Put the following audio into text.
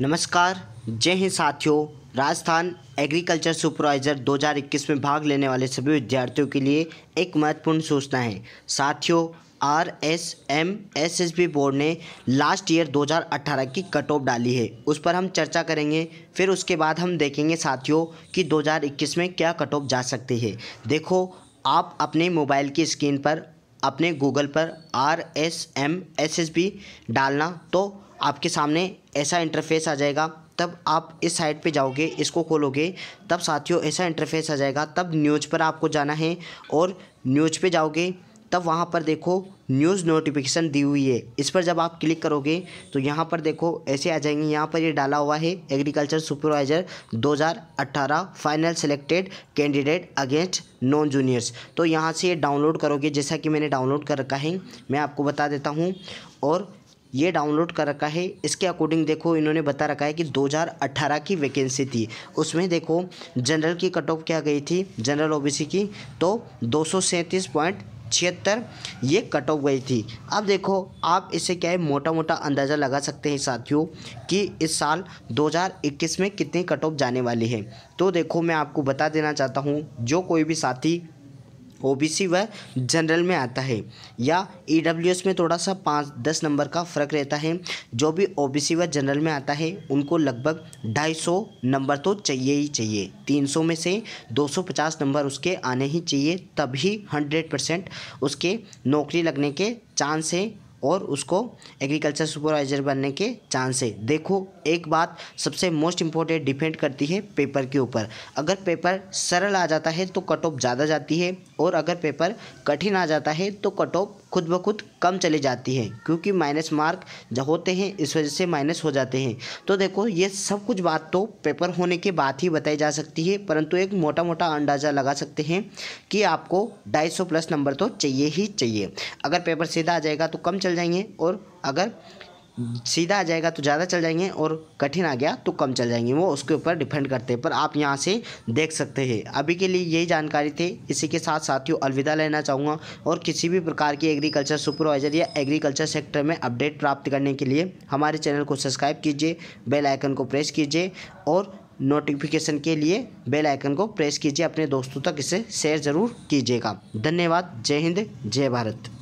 नमस्कार जय हिंद साथियों राजस्थान एग्रीकल्चर सुपरवाइज़र 2021 में भाग लेने वाले सभी विद्यार्थियों के लिए एक महत्वपूर्ण सूचना है साथियों R S M S S B board ने लास्ट ईयर 2018 की कट ऑफ डाली है उस पर हम चर्चा करेंगे फिर उसके बाद हम देखेंगे साथियों कि 2021 में क्या कट ऑफ जा सकती है देखो आप अपने मोबाइल की स्क्रीन पर अपने गूगल पर R S M S S B डालना तो आपके सामने ऐसा इंटरफेस आ जाएगा तब आप इस साइट पे जाओगे इसको खोलोगे तब साथियों ऐसा इंटरफेस आ जाएगा तब न्यूज़ पर आपको जाना है और न्यूज़ पे जाओगे तब वहाँ पर देखो न्यूज़ नोटिफिकेशन दी हुई है इस पर जब आप क्लिक करोगे तो यहाँ पर देखो ऐसे आ जाएंगे यहाँ पर ये यह डाला हुआ है agriculture supervisor 2018 final selected candidate against non juniors तो यहाँ से ये डाउनलोड करोगे जैसा कि मैंने डाउनलोड कर रखा है मैं आपको बता देता हूँ और ये डाउनलोड कर रखा है इसके अकॉर्डिंग देखो इन्होंने बता रखा है कि 2018 की वैकेंसी थी उसमें देखो जनरल की कट ऑफ क्या गई थी जनरल ओबीसी की तो दो छिहत्तर ये कट ऑफ गई थी अब देखो आप इसे क्या है मोटा मोटा अंदाज़ा लगा सकते हैं साथियों कि इस साल 2021 में कितनी कट ऑफ जाने वाली है तो देखो मैं आपको बता देना चाहता हूँ जो कोई भी साथी ओबीसी व जनरल में आता है या ईडब्ल्यूएस e में थोड़ा सा पाँच दस नंबर का फ़र्क रहता है जो भी ओबीसी व जनरल में आता है उनको लगभग ढाई सौ नंबर तो चाहिए ही चाहिए तीन सौ में से दो सौ पचास नंबर उसके आने ही चाहिए तभी हंड्रेड परसेंट उसके नौकरी लगने के चांस है और उसको एग्रीकल्चर सुपरवाइज़र बनने के चांस है देखो एक बात सबसे मोस्ट इम्पोर्टेंट डिपेंड करती है पेपर के ऊपर अगर पेपर सरल आ जाता है तो कट ऑफ ज़्यादा जाती है और अगर पेपर कठिन आ जाता है तो कट ऑफ खुद ब खुद कम चली जाती है क्योंकि माइनस मार्क जो होते हैं इस वजह से माइनस हो जाते हैं तो देखो ये सब कुछ बात तो पेपर होने के बाद ही बताई जा सकती है परंतु एक मोटा मोटा अंदाज़ा लगा सकते हैं कि आपको ढाई प्लस नंबर तो चाहिए ही चाहिए अगर पेपर सीधा आ जाएगा तो कम चल जाएंगे और अगर सीधा आ जाएगा तो ज़्यादा चल जाएंगे और कठिन आ गया तो कम चल जाएंगे वो उसके ऊपर डिपेंड करते हैं पर आप यहाँ से देख सकते हैं अभी के लिए यही जानकारी थी इसी के साथ साथियों अलविदा लेना चाहूँगा और किसी भी प्रकार की एग्रीकल्चर सुपरवाइजर या एग्रीकल्चर सेक्टर में अपडेट प्राप्त करने के लिए हमारे चैनल को सब्सक्राइब कीजिए बेल आइकन को प्रेस कीजिए और नोटिफिकेशन के लिए बेल आइकन को प्रेस कीजिए अपने दोस्तों तक इसे शेयर ज़रूर कीजिएगा धन्यवाद जय हिंद जय भारत